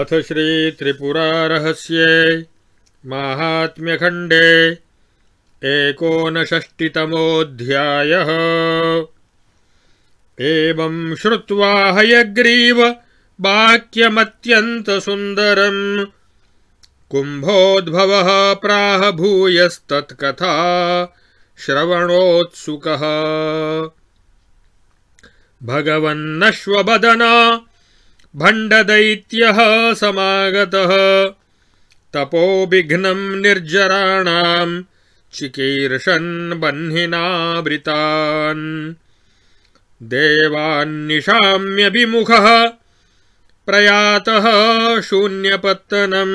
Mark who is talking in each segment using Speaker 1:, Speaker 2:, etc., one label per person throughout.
Speaker 1: अथ श्रीत्रिपुरारहस्ये महात्म्यखंडे एकोनषष्टितमोऽध्यायः एवं श्रुत्वा हयग्रीव वाक्यमत्यन्तसुन्दरम् कुम्भोद्भवः प्राह भूयस्तत्कथा श्रवणोत्सुकः भगवन्नश्वदना भण्डदैत्यः समागतः विघ्न निर्जराण चिकीर्षन् बह्निनावृतान् देवान्निशाम्यभिमुखः प्रयातः शून्यपत्तनम्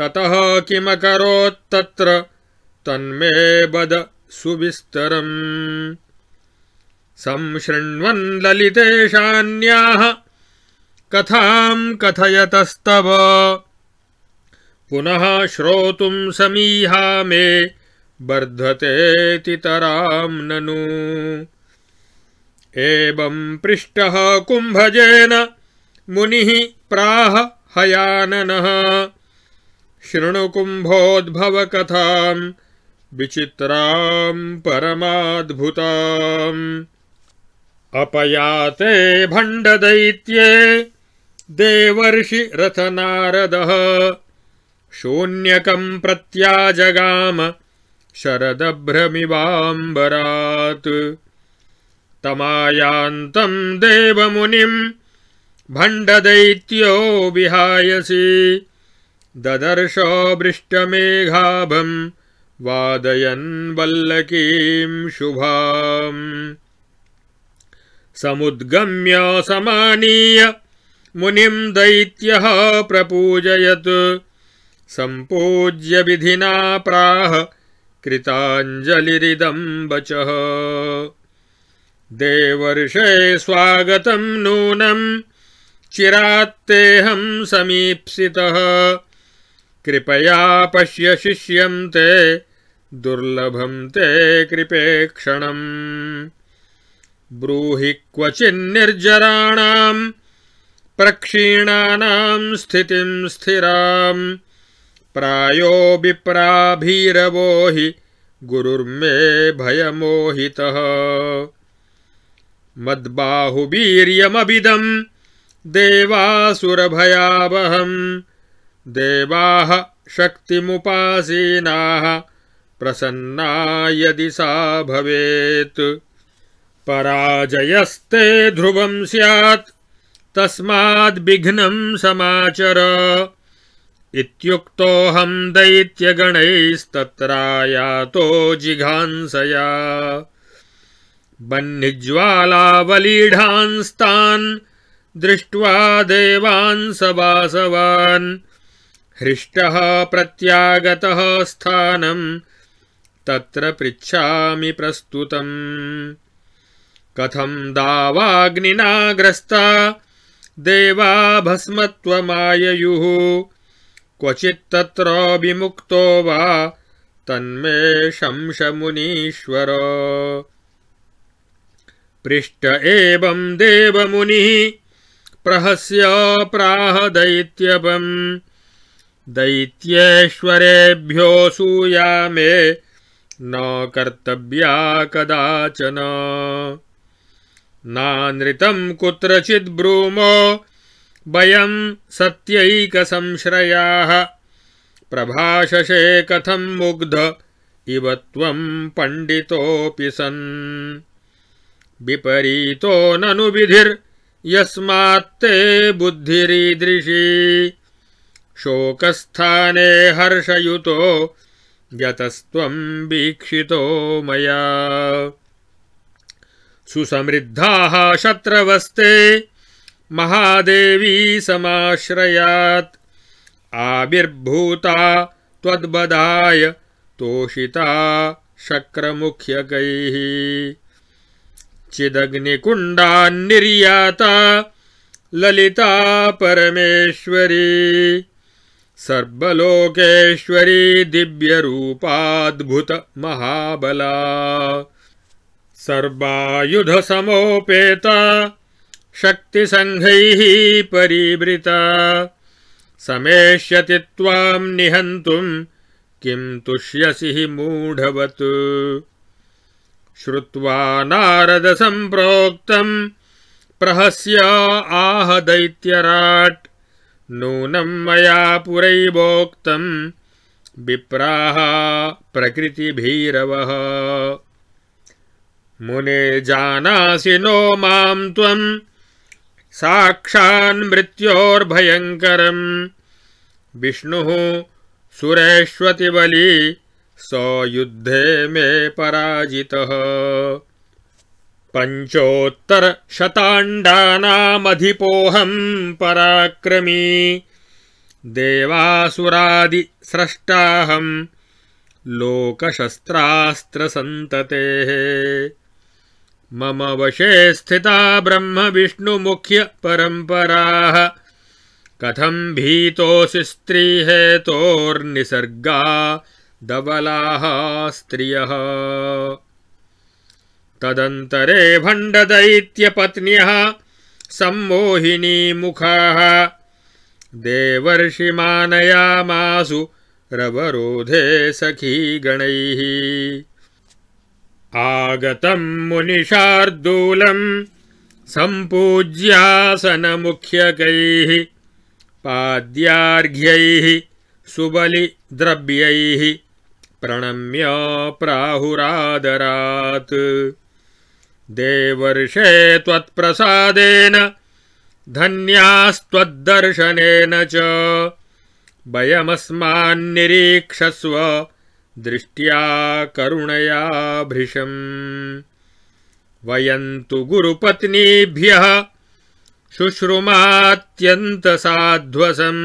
Speaker 1: ततः किमकरोत्तत्र तन्मे वद सुविस्तरम् संशृण्वन् ललितेशान्याः कथां कथयतस्तव पुनः श्रोत समीहा मे वर्धतेतितरां ननु एवं पृष्ठ कुंभजेन मुनि प्राह हयाननः शृणुकुम्भोद्भवकथां विचित्रां परमाद्भुता अपयाते भंडदैत्ये देवर्षि रथनारदः शून्यक प्रत्याजगाम शरदभ्रमिवाम्बरात् तमायान्तम् देवमुनिम् भण्डदैत्यो विहायसि ददर्श वृष्टमेघाभम् वादयन् वल्लकीम् शुभाम् समुद्गम्य समानीय मुनि दैत्य प्रपूजयत संपूज्य विधिना प्राह कृताञ्जलिरिदं वचः देवर्षे स्वागतं नूनं चिरात्तेऽहं समी कृपया पश्य शिष्यं ते दुर्लभं ते क्षण ब्रूहि क्वचिन्निर्जराणाम् प्रक्षीणानाम् स्थितिम् स्थिराम् प्रायो विप्राभीरवो हि गुरुर्मे भयमोहितः मद्बाहुवीर्यमविदम् देवासुरभयावहम् देवाः शक्तिमुपासीनाः प्रसन्ना यदि सा भवेत् पराजयस्ते ध्रुवम् स्यात् तस्माघ्न तस्माद्विघ्नं समाचर इत्युक्तोऽहं तो जिघांसया बह्निज्वालावलीढांस्तान् दृष्ट्वा देवान् हृष्ट प्रत्यागत स्थान त्र पृछा प्रस्तुत कथम दावाग्निनाग्रस्ता देवा भस्मत्वमाययुः क्वचित्तत्र विमुक्तो वा तन्मे शंशमुनीश्वर पृष्ट एवं देवमुनिः प्रहस्य प्राह दैत्यवम् सूया मे न कर्तव्या कदाचन नानृतम् कुत्रचित् ब्रूमो भयं सत्यैकसंश्रयाः प्रभाषशे कथम् मुग्ध इव त्वम् पण्डितोऽपि सन् विपरीतो ननु विधिर्यस्मात्ते बुद्धिरीदृशी शोकस्थाने हर्षयुतो यतस्त्वम् वीक्षितो मया सुसमृद्धा शत्रवस्ते महादेवी समाश्रयात आविर्भूता तद्बदाय तोषिता चिदग्निकुंडा निर्याता ललिता परमेश्वरी सर्वलोकेश्वरी महाबला सर्वायुधसमोपेता शक्तिसङ्घैः परिवृता समेष्यति त्वाम् निहन्तुम् किम् तुष्यसि हि मूढवत् श्रुत्वा नारदसम्प्रोक्तम् प्रहस्य दैत्यराट् नूनम् मया पुरैवोक्तम् विप्राः प्रकृतिभीरवः मुने जानासि नो मां त्वं साक्षान् मृत्योर्भयंकरं विष्णुः सुरेश्वति सुरेष्वतिबली सो युद्धे मे पराजितः पंचोत्तर पञ्चोत्तरशताण्डानामधिपोऽहं पराक्रमी देवासुरादि देवासुरादिस्रष्टाहं लोकशस्त्रास्त्रसन्ततेः मम वशे स्थिता ब्रह्म ब्रह्मविष्णुमुख्य परम्पराः कथं भीतोऽसि स्त्रीहेतोर्निसर्गा धवलाः स्त्रियः तदन्तरे मुखा देवर्षि देवर्षिमानयामासु रवरोधे सखी गणैः आगतं मुनिशार्दूलम् सम्पूज्यासनमुख्यकैः पाद्यार्घ्यैः सुबलिद्रव्यैः प्रणम्य प्राहुरादरात् देवर्षे त्वत्प्रसादेन धन्यास्त्वद्दर्शनेन च वयमस्मान्निरीक्षस्व दृष्ट्या करुणया भृशम् वयन्तु गुरुपत्नीभ्यः शुश्रुमात्यन्तसाध्वसम्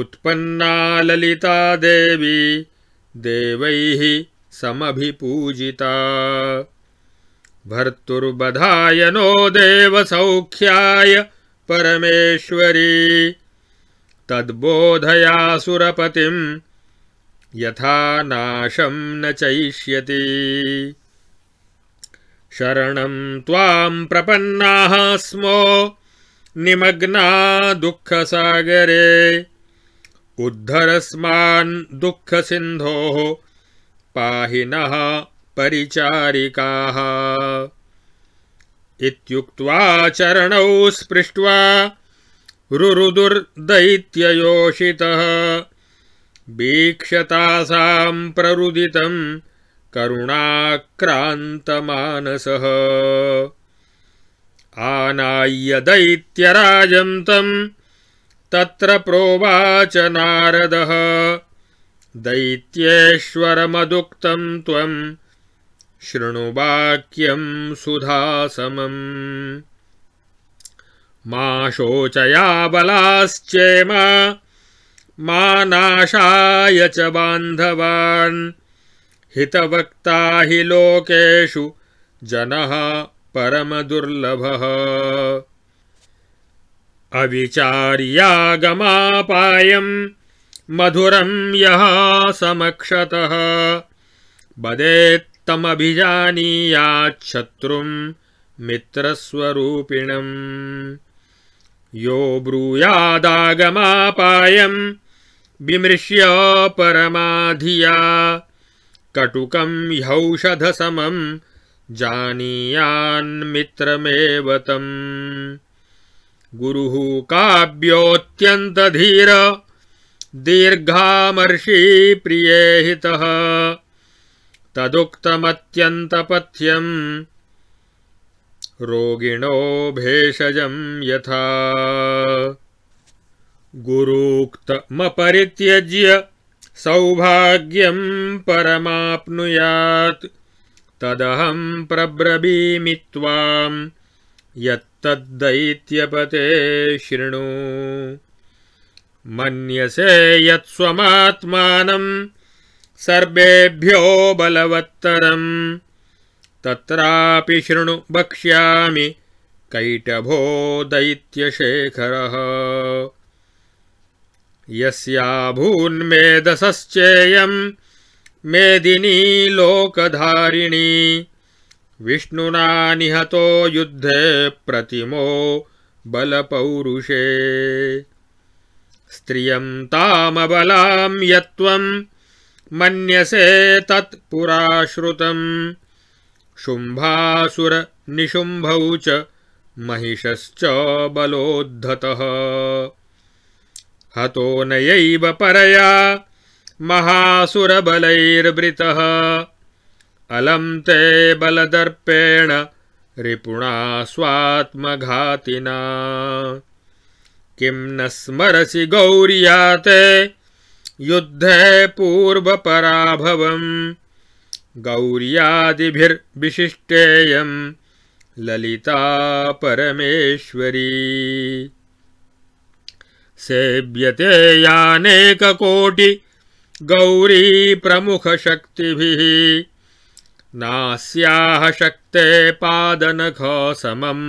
Speaker 1: उत्पन्ना ललिता देवी देवैहि समभिपूजिता भर्तुर्बधाय नो देवसौख्याय परमेश्वरी सुरपति यथा नाशं न चैष्यति शरणम् त्वाम् प्रपन्नाः स्मो निमग्ना दुःखसागरे उद्धरस्मान् दुःखसिन्धोः पाहिनः परिचारिकाः इत्युक्त्वा चरणौ स्पृष्ट्वा रुरुदुर्दैत्ययोषितः वीक्षतासाम् प्ररुदितम् करुणाक्रान्तमानसः आनाय्य दैत्यराजन्तं तत्र प्रोवाच नारदः दैत्येश्वरमदुक्तम् त्वम् शृणुवाक्यं सुधासमम् मा शोचया मानाशाय च बान्धवान् हितवक्ता हि लोकेषु जनः परमदुर्लभः अविचार्यागमापायम् मधुरं यः समक्षतः बदेत्तमभिजानीयाच्छत्रुं मित्रस्वरूपिणम् यो ब्रूयादागमापायम् विमृश्य परमाधिया कटुकं ह्यौषधसमम् जानीयान्मित्रमेव तम् गुरुः काव्योऽत्यन्तधीर दीर्घामर्षि प्रियेहितः तदुक्तमत्यन्तपथ्यम् रोगिणो भेषजं यथा गुरूक्तमपरित्यज्य सौभाग्यं परमाप्नुयात् तदहं प्रब्रवीमि त्वां यत्तद्दैत्यपते शृणु मन्यसे यत्स्वमात्मानं सर्वेभ्यो बलवत्तरं। तत्रापि शृणु वक्ष्यामि कैटभो दैत्यशेखरः यस्या मेदिनी लोकधारिणी विष्णुना निहतो युद्धे प्रतिमो बलपौरुषे स्त्रियम् तामबलां यत्वं मन्यसे तत्पुराश्रुतं शुम्भासुर शुम्भासुरनिशुम्भौ च महिषश्च बलोद्धतः हतो नयैव परया महासुरबलैर्वृतः अलं ते बलदर्पेण रिपुणा स्वात्मघातिना किं न स्मरसि गौर्याते युद्धे पूर्वपराभवम् गौर्यादिभिर्विशिष्टेयं ललिता परमेश्वरी सेव्यते गौरी प्रमुखशक्तिभिः नास्याः शक्ते पादनखसमम्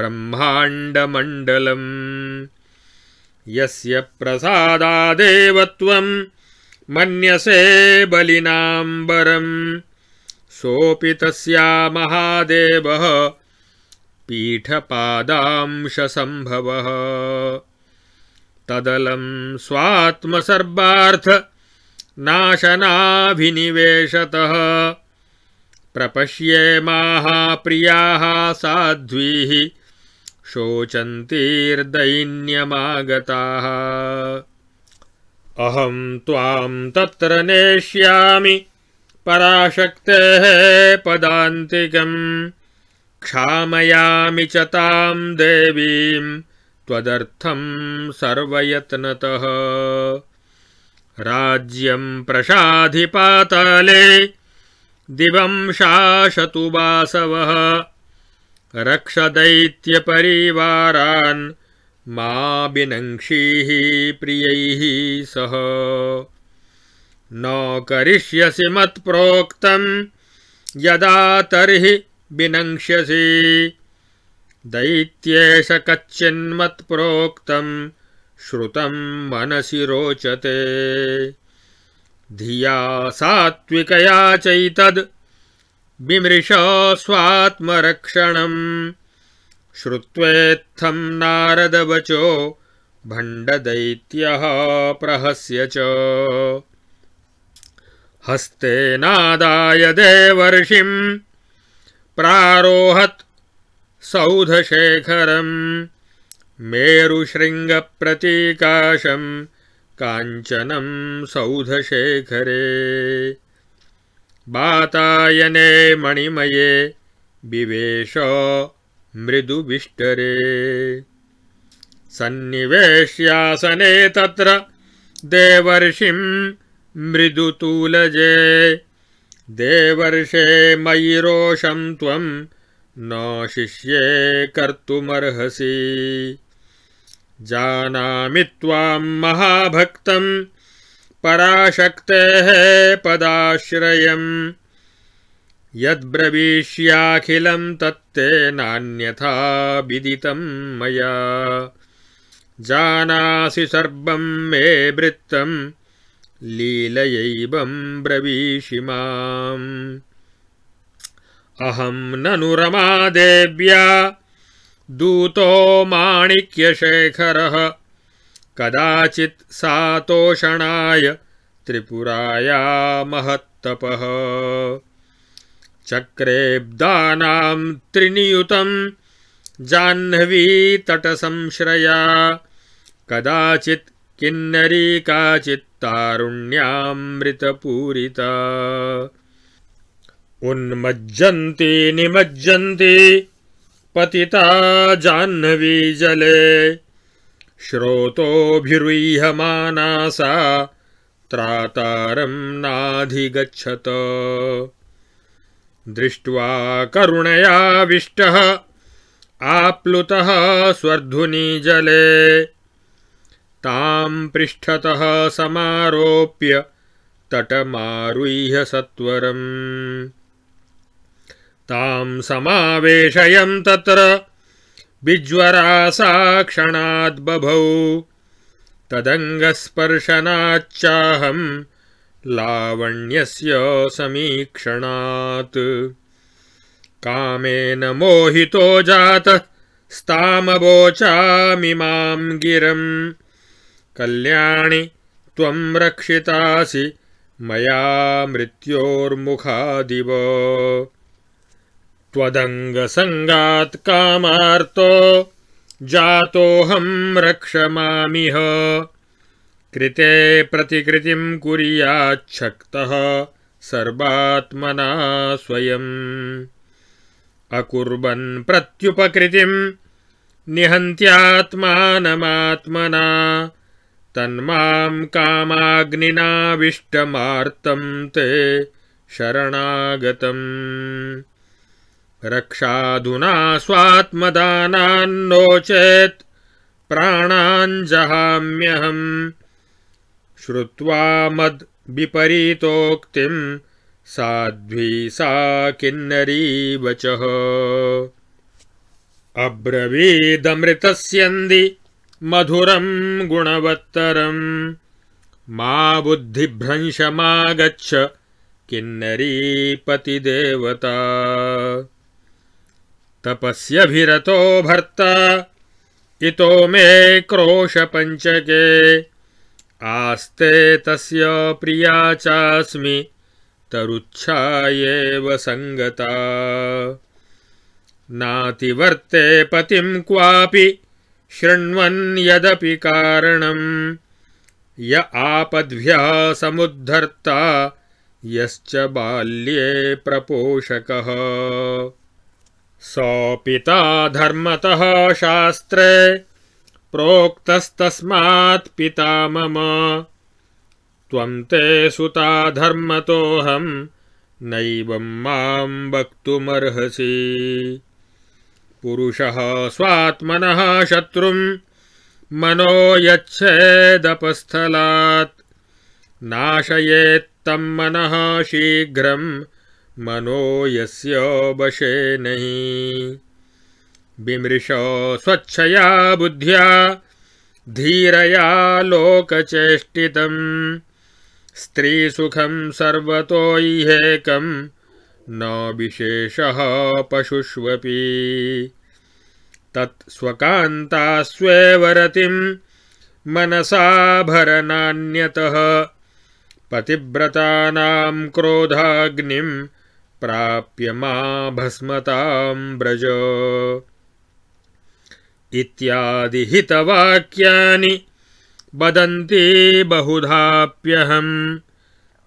Speaker 1: ब्रह्माण्डमण्डलम् यस्य प्रसादादेवत्वम् मन्यसे बलिनाम्बरम् सोऽपि तस्या महादेवः पीठपादांशसम्भवः तदलं स्वात्मसर्वार्थ नाशनाभिनिवेशतः प्रपश्येमाः प्रियाः साध्वीः शोचन्तीर्दैन्यमागताः अहं त्वां तत्र नेष्यामि पराशक्तेः पदान्तिकम् क्षामयामि च त्वदर्थं सर्वयत्नतः राज्यं प्रसाधि पाताले दिवं शाशतु वासवः रक्ष दैत्यपरिवारान् मा विनङ्क्षीः प्रियैः सह न करिष्यसि मत्प्रोक्तं यदा तर्हि विनङ्क्ष्यसि दैत्येष कच्चिन्मत्प्रोक्तम् श्रुतम् मनसि रोचते धिया सात्विकया चैतद् विमृश स्वात्मरक्षणम् श्रुत्वेत्थम् नारदवचो भण्डदैत्यः प्रहस्य च हस्तेनादाय देवर्षिम् प्रारोहत् सौधशेखरं मेरुशृङ्गप्रतीकाशं काञ्चनं सौधशेखरे बातायने मणिमये विवेश मृदुविष्टरे सन्निवेश्यासने तत्र देवर्षिम् मृदुतूलजे देवर्षे मयि रोषम् त्वम् न शिष्ये कर्तुमर्हसि जानामि त्वां महाभक्तम् पराशक्तेः पदाश्रयम् यद्ब्रवीष्याखिलं तत्ते नान्यथा विदितं मया जानासि सर्वं मे वृत्तं लीलयैवं ब्रवीषि माम् अहम ननु रमादेव्या दूतो माणिक्यशेखरः कदाचित् सा तोषणाय त्रिपुराया महत्तपः चक्रेब्दानां त्रिनियुतं जाह्नवीतटसंश्रया कदाचित् किन्नरी उन्मज्जन्ति निमज्जन्ति पतिता जाह्नवी जले श्रोतोऽभिरुह्यमाना सा त्रातारम् नाधिगच्छत दृष्ट्वा करुणयाविष्टः आप्लुतः जले। ताम् पृष्ठतः समारोप्य तटमारुह्य सत्वरम् ताम् समावेशयम् तत्र विज्वरा सा तदङ्गस्पर्शनाच्चाहम् लावण्यस्य समीक्षणात् कामेन मोहितो जातः माम् गिरम् कल्याणि त्वम् रक्षितासि मया मृत्योर्मुखादिव त्वदङ्गसङ्गात्कामार्तो जातोऽहम् रक्षमामिह कृते प्रतिकृतिम् कुर्याच्छक्तः सर्वात्मना स्वयम् अकुर्वन् प्रत्युपकृतिम् निहन्त्यात्मानमात्मना तन्माम् कामाग्निनाविष्टमार्तम् ते शरणागतम् रक्षाधुना स्वात्मदानान्नो चेत् श्रुवा मद मद्विपरीतोक्तिम् साध्वी सा किन्नरी वच अब्रवीदमृतस्यन्दि मधुरं गुणवत्तर मा बुद्धिभ्रंश बुद्धिभ्रंशमागच्छ किन्नरी पतिदेवता तपस्यभिरतो भर्ता इतो मे क्रोशपञ्चके आस्ते तस्य प्रिया चास्मि तरुच्छायेव सङ्गता नातिवर्ते पतिं क्वापि यदपि कारणम् य आपद्भ्यः समुद्धर्ता यश्च बाल्ये प्रपोषकः सोपिता धर्मतः शास्त्रे पिता मम त्वं ते सुता धर्मतोऽहम् नैवम् माम् वक्तुमर्हसि पुरुषः स्वात्मनः शत्रुम् मनो यच्छेदपस्थलात् नाशयेत्तम् मनः शीघ्रम् मनो यशे नही विमृश स्वच्छया बुद्ध्या धीरया लोकचेष्टितं स्त्री सुखम सर्वतोक न पशुष्वी पशुष्वपि तत्स्वकान्तास्वेव रतिं मनसाभरनान्यतः पतिव्रता क्रोधाग्निं प्राप्य मा भस्मताम् ब्रज इत्यादिहितवाक्यानि वदन्ति बहुधाप्यहम्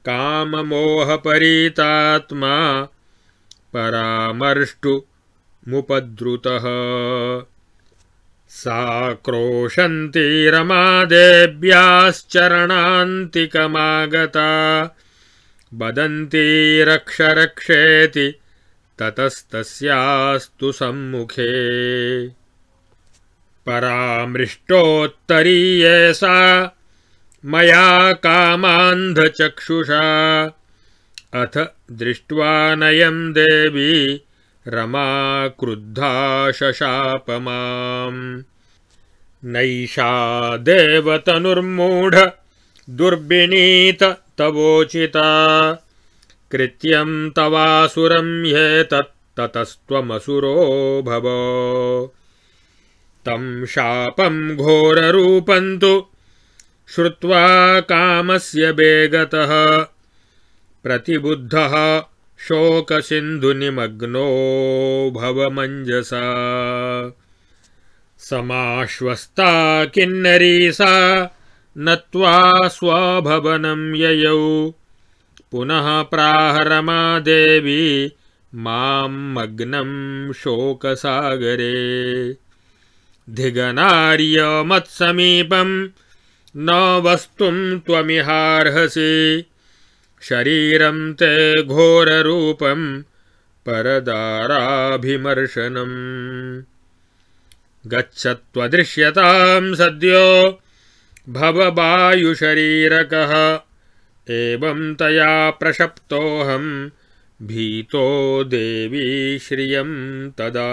Speaker 1: काममोहपरितात्मा परामर्ष्टुमुपद्रुतः साक्रोशन्ती रमादेव्याश्चरणान्तिकमागता वदन्ती रक्ष रक्षेति ततस्तस्यास्तु सम्मुखे परामृष्टोत्तरीये सा मया कामान्धचक्षुषा अथ दृष्ट्वा नयम् देवी रमा क्रुद्धा शशापमाम् नैषा देवतनुर्मूढ दुर्विनीत तवोचिता कृत्यम् तवासुरम् ह्येतस्त्वमसुरो भव तं शापं घोररूपम् तु श्रुत्वा कामस्य वेगतः प्रतिबुद्धः शोकसिन्धुनिमग्नो भवमञ्जसा समाश्वस्ता किन्नरी सा नत्वा त्वा स्वाभवनं ययौ पुनः प्राहरमादेवी मां मग्नं शोकसागरे धिघनार्यमत्समीपम् न वस्तुं त्वमिहार्हसि शरीरं ते घोररूपं परदाराभिमर्शनम् गच्छत्वदृश्यतां सद्यो भव एवं तया प्रशप्तोऽहं भीतो देवी श्रियं तदा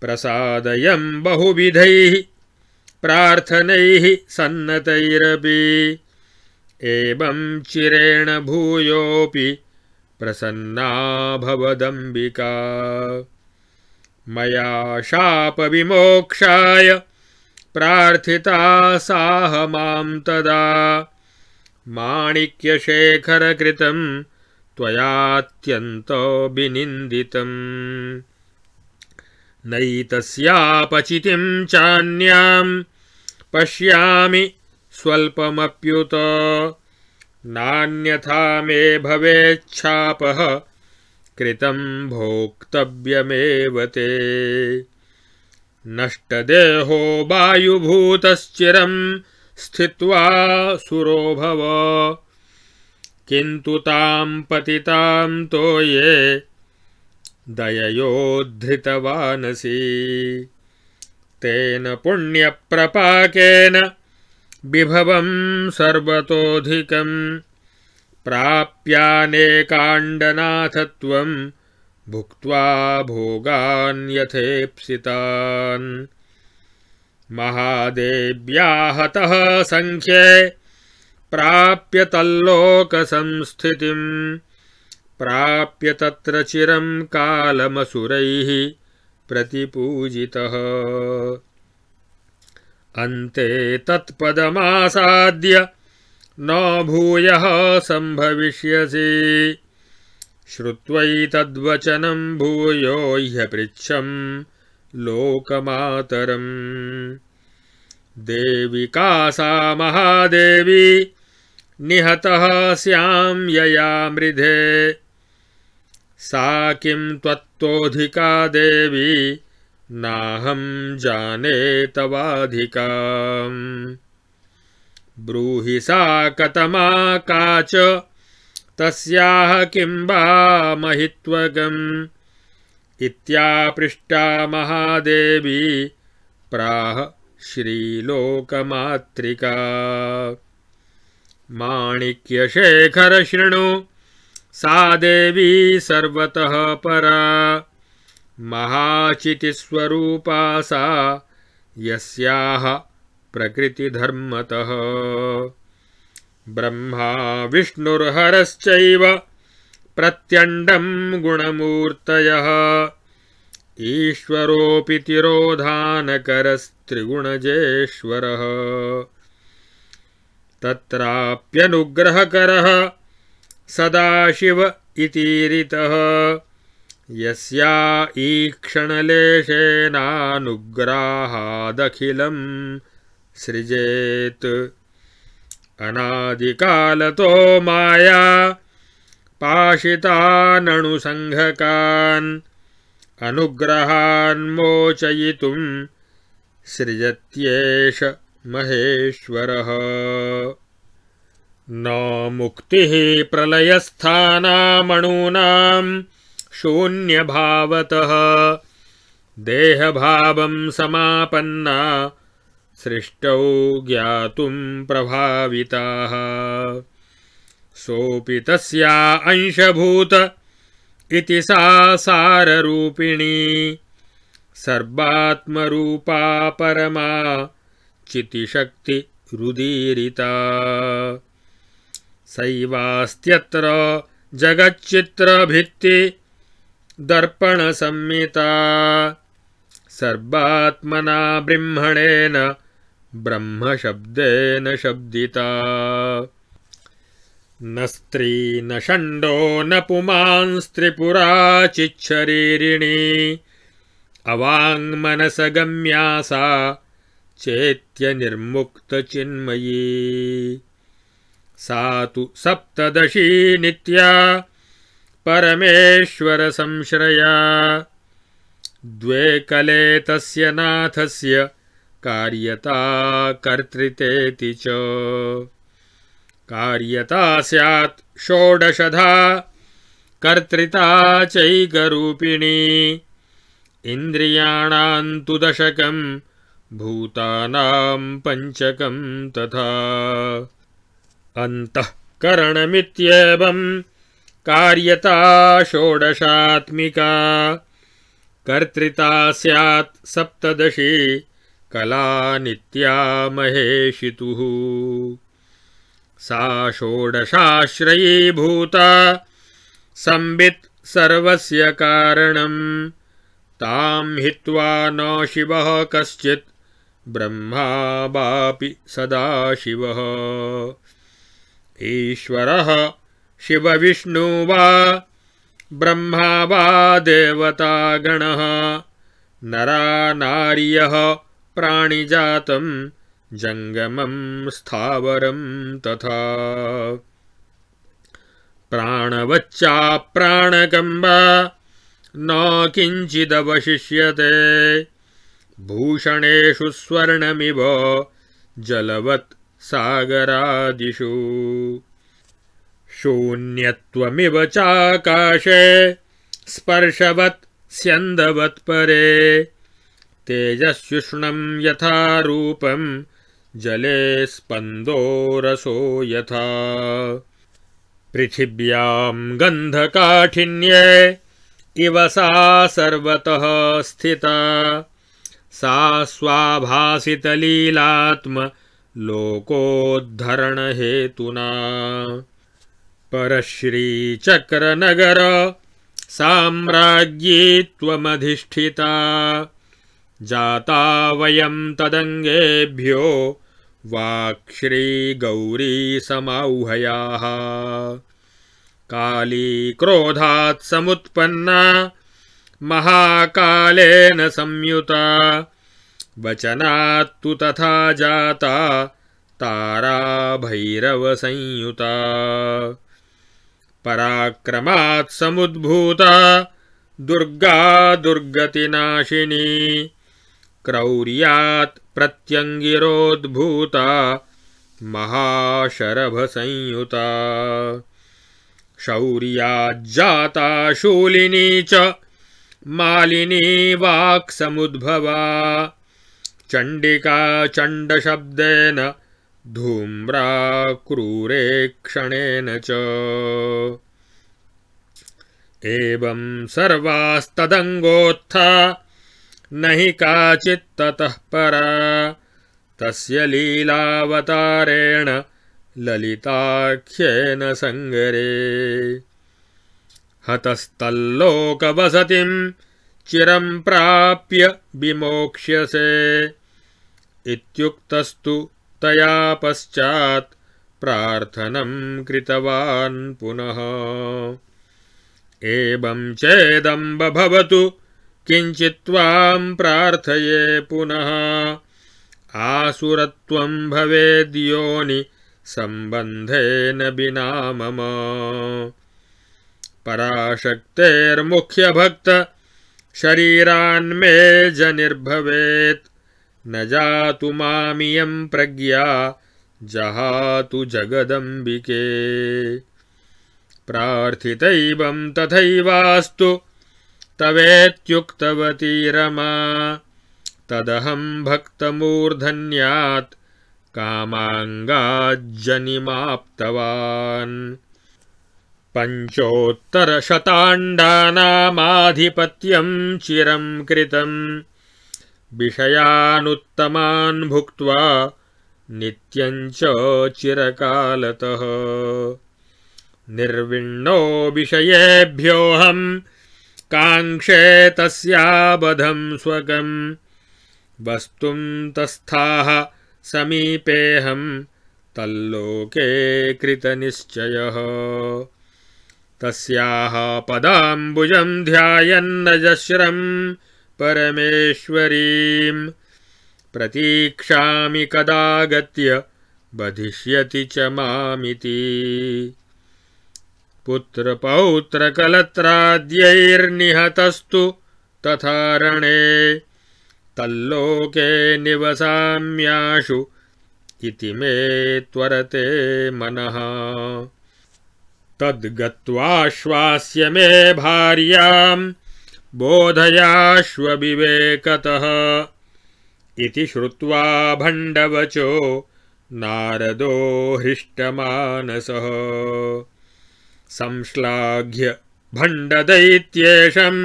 Speaker 1: प्रसादयं बहुविधैः प्रार्थनैः सन्नतैरपि एवं चिरेण भूयोऽपि प्रसन्ना भवदम्बिका मया शापविमोक्षाय प्रार्थिता साह मां तदा माणिक्यशेखरकृतं त्वयात्यन्तो नैतस्यापचितिं पश्यामि स्वल्पमप्युत नान्यथा मे भवेच्छापः कृतं भोक्तव्यमेव ते नष्टदेहो वायुभूतश्चिरं स्थित्वा सुरो भव किन्तु पतितां पतिताम् तोये दययोद्धृतवानसि तेन पुण्यप्रपाकेन सर्वतोधिकं सर्वतोऽधिकम् प्राप्यानेकाण्डनाथत्वम् भुक्त्वा भोगान्यथेप्सितान् महादेव्याहतः सङ्ख्ये प्राप्य तल्लोकसंस्थितिम् प्राप्य तत्र चिरं कालमसुरैः प्रतिपूजितः अन्ते तत्पदमासाद्य न भूयः संभविष्यसि श्रुत्वैतद्वचनं भूयो ह्यपृच्छं लोकमातरम् देविका सा महादेवी निहतः स्यां यया मृधे सा किं त्वत्तोऽधिका देवी नाहं जाने तवाधिका ब्रूहि सा कतमा का तस्याः किं वा महित्वगम् इत्यापृष्टा महादेवी प्राह श्रीलोकमातृका माणिक्यशेखरशृणु सा देवी सर्वतः परा महाचितिस्वरूपा सा यस्याः प्रकृतिधर्मतः ब्रह्मा विष्णुर्हरश्चैव प्रत्यण्डं गुणमूर्तयः ईश्वरोऽपि तिरोधानकरस्त्रिगुणजेश्वरः तत्राप्यनुग्रहकरः सदाशिव इतीरितः यस्या ईक्षणलेशेनानुग्राहादखिलं सृजेत् अनादिकालतो माया पाशितानणुसङ्घकान् अनुग्रहान्मोचयितुम् श्रियत्येष महेश्वरः न मुक्तिः प्रलयस्थानामणूनां शून्यभावतः देहभावं समापन्ना सृष्टौ ज्ञातुं प्रभाविताः सोऽपि तस्या अंशभूत इति साररूपिणी सर्वात्मरूपा परमा चितिशक्तिरुदीरिता सैवास्त्यत्र जगच्चित्रभित्तिदर्पणसंमिता सर्वात्मना बृह्मणेन ब्रह्मशब्देन शब्दिता न स्त्री न षण्डो न पुमांस्त्रिपुरा चिच्छरीरिणी अवाङ्मनसगम्या सा चेत्यनिर्मुक्तचिन्मयी सा तु सप्तदशी नित्या परमेश्वरसंश्रया द्वे कले तस्य नाथस्य कार्यता कर्तृतेति च कार्यता स्यात् षोडशधा कर्तृता चैकरूपिणी इन्द्रियाणां तु दशकम् भूतानां पञ्चकं तथा अन्तःकरणमित्येवं कार्यता षोडशात्मिका कर्तृता स्यात् सप्तदशी कला महेशितुः सा षोडशाश्रयीभूता संवित् सर्वस्य कारणम् ताम् हित्वा न शिवः कश्चित् ब्रह्मा वापि सदाशिवः ईश्वरः शिवविष्णु वा ब्रह्मा वा देवतागणः नरा नार्यः प्राणिजातं जङ्गमं स्थावरं तथा प्राणवच्चाप्राणकम्बा न किञ्चिदवशिष्यते भूषणेषु स्वर्णमिव जलवत् सागरादिषु शून्यत्वमिव चाकाशे स्पर्शवत् स्यन्दवत्परे तेजसुष्णं यथा रूपं जले स्पन्दो रसो यथा पृथिव्यां गन्धकाठिन्ये इव सा सर्वतः स्थिता सा स्वाभासितलीलात्मलोकोद्धरणहेतुना परश्रीचक्रनगर साम्राज्ञी त्वमधिष्ठिता जाता वयं तदङ्गेभ्यो वाक्श्रीगौरीसमाह्वयाः काली क्रोधात् समुत्पन्ना महाकालेन संयुता वचनात्तु तथा जाता ताराभैरवसंयुता पराक्रमात् समुद्भूता दुर्गा दुर्गतिनाशिनी क्रौर्यात् प्रत्यङ्गिरोद्भूता महाशरभसंयुता शौर्याज्जाता शूलिनी च मालिनी वाक्समुद्भवा चण्डिका चण्डशब्देन धूम्रा क्रूरे क्षणेन च एवं सर्वास्तदङ्गोत्थ न हि काचित्ततः परा तस्य लीलावतारेण ललिताख्येन सङ्गरे हतस्तल्लोकवसतिं चिरं प्राप्य विमोक्ष्यसे इत्युक्तस्तु तया पश्चात् कृतवान् पुनः एवम् चेदम्ब भवतु किञ्चित्त्वाम् प्रार्थये पुनः आसुरत्वम् भवेद्योनि सम्बन्धेन विना मम पराशक्तेर्मुख्यभक्त शरीरान्मे जनिर्भवेत् न जातु मामियं प्रज्ञा जहातु जगदम्बिके प्रार्थितैवं तथैवास्तु तवेत्युक्तवती रमा तदहं भक्तमूर्धन्यात् कामाङ्गाज्जनिमाप्तवान् पञ्चोत्तरशताण्डानामाधिपत्यं चिरं कृतम् विषयानुत्तमान् भुक्त्वा नित्यं च चिरकालतः निर्विण्णो विषयेभ्योऽहम् काङ्क्षे तस्याबधं स्वगम् वस्तुं तस्थाः समीपेऽहं तल्लोके कृतनिश्चयः तस्याः पदाम्बुजं ध्यायन्नजस्रं परमेश्वरीं प्रतीक्षामि कदागत्य बधिष्यति च मामिति पुत्रपौत्रकलत्राद्यैर्निहतस्तु तथारणे तल्लोके निवसाम्याशु इति मे त्वरते मनः तद्गत्वाश्वास्य मे भार्याम् बोधयाश्वविवेकतः इति श्रुत्वा भण्डवचो नारदो हृष्टमानसः संश्लाघ्य भंडदैत्येशम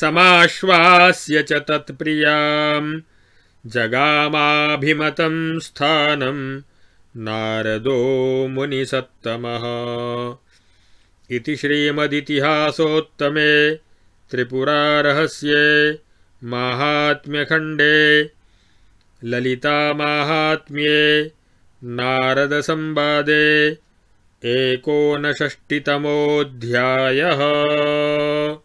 Speaker 1: समाश्वास्य च तत्प्रियाम् जगामाभिमतं स्थानं नारदो मुनि सत्तमः इति श्रीमदितिहासोत्तमे त्रिपुरारहस्ये महात्म्ये नारद संवादे एकोनषष्टितमोऽध्यायः